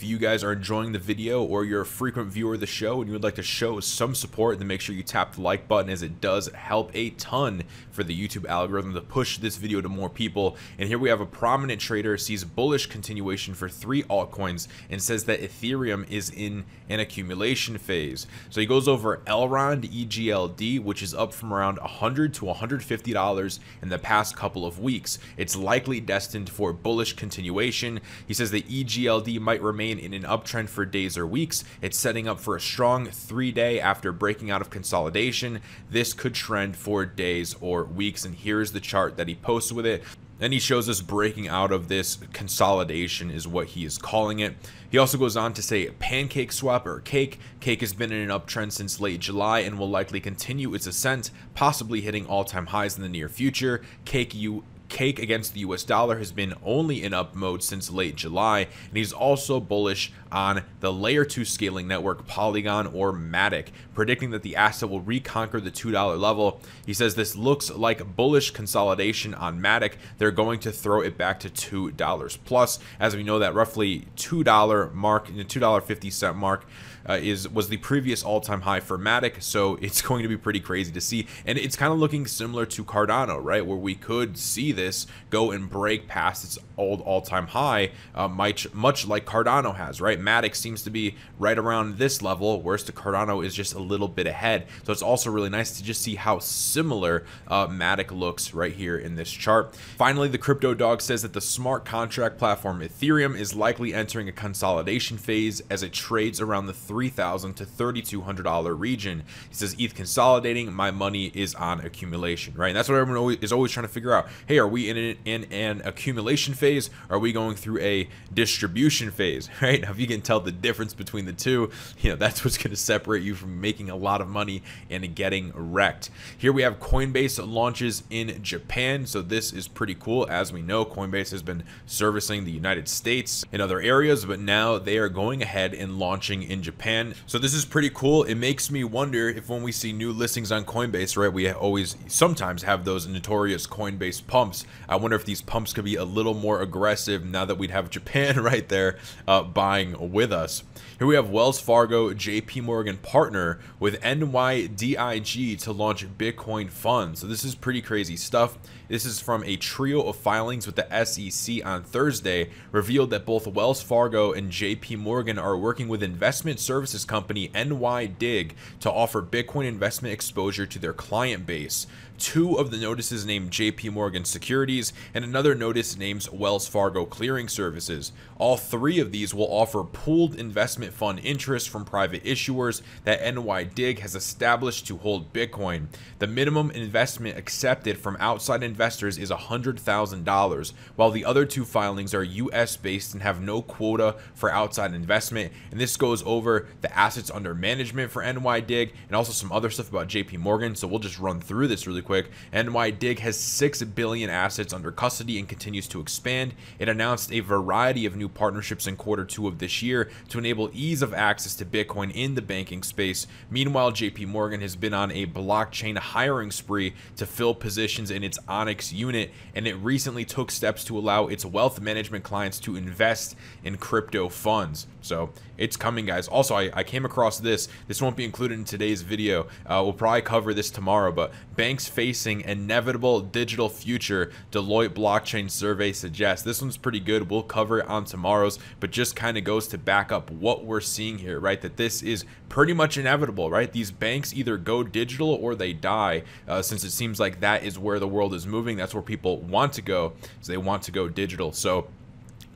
If you guys are enjoying the video or you're a frequent viewer of the show and you would like to show some support, then make sure you tap the like button as it does help a ton for the YouTube algorithm to push this video to more people. And here we have a prominent trader sees bullish continuation for three altcoins and says that Ethereum is in an accumulation phase. So he goes over Elrond EGLD, which is up from around 100 to 150 dollars in the past couple of weeks. It's likely destined for bullish continuation. He says that EGLD might remain remain in an uptrend for days or weeks. It's setting up for a strong three day after breaking out of consolidation. This could trend for days or weeks. And here's the chart that he posts with it. And he shows us breaking out of this consolidation, is what he is calling it. He also goes on to say pancake swap or cake. Cake has been in an uptrend since late July and will likely continue its ascent, possibly hitting all time highs in the near future. Cake, you cake against the US dollar has been only in up mode since late July, and he's also bullish on the layer 2 scaling network Polygon or Matic, predicting that the asset will reconquer the $2 level. He says this looks like bullish consolidation on Matic. They're going to throw it back to $2 plus. As we know that roughly $2 mark, the $2.50 mark uh, is was the previous all-time high for Matic, so it's going to be pretty crazy to see. And it's kind of looking similar to Cardano, right? Where we could see this go and break past its old all-time high, uh, much much like Cardano has, right? Matic seems to be right around this level, whereas the Cardano is just a little bit ahead. So it's also really nice to just see how similar uh, Matic looks right here in this chart. Finally, the crypto dog says that the smart contract platform Ethereum is likely entering a consolidation phase as it trades around the 3000 to 3200 dollar region. He says ETH consolidating, my money is on accumulation, right? And that's what everyone always, is always trying to figure out. Hey, are are we in an, in an accumulation phase? Are we going through a distribution phase, right? Now, if you can tell the difference between the two, you know, that's what's going to separate you from making a lot of money and getting wrecked. Here we have Coinbase launches in Japan. So this is pretty cool. As we know, Coinbase has been servicing the United States and other areas, but now they are going ahead and launching in Japan. So this is pretty cool. It makes me wonder if when we see new listings on Coinbase, right, we always sometimes have those notorious Coinbase pumps pumps. I wonder if these pumps could be a little more aggressive now that we'd have Japan right there uh, buying with us. Here we have Wells Fargo JP Morgan partner with NYDIG to launch Bitcoin funds. So this is pretty crazy stuff. This is from a trio of filings with the SEC on Thursday revealed that both Wells Fargo and JP Morgan are working with investment services company NYDIG to offer Bitcoin investment exposure to their client base. Two of the notices named JP Morgan Securities, and another notice names Wells Fargo Clearing Services. All three of these will offer pooled investment fund interest from private issuers that NYDIG has established to hold Bitcoin. The minimum investment accepted from outside investors is $100,000, while the other two filings are US based and have no quota for outside investment. And this goes over the assets under management for NYDIG and also some other stuff about JP Morgan. So we'll just run through this really quick. NYDIG has 6 billion assets under custody and continues to expand. It announced a variety of new partnerships in quarter two of this year to enable ease of access to Bitcoin in the banking space. Meanwhile, JP Morgan has been on a blockchain hiring spree to fill positions in its Onyx unit, and it recently took steps to allow its wealth management clients to invest in crypto funds. So it's coming, guys. Also, I, I came across this. This won't be included in today's video. Uh, we'll probably cover this tomorrow, but banks facing inevitable digital future future, Deloitte Blockchain Survey suggests. This one's pretty good. We'll cover it on tomorrow's, but just kind of goes to back up what we're seeing here, right? That this is pretty much inevitable, right? These banks either go digital or they die, uh, since it seems like that is where the world is moving. That's where people want to go, is they want to go digital. So,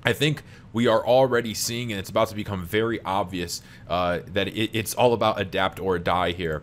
I think we are already seeing, and it's about to become very obvious uh, that it, it's all about adapt or die here.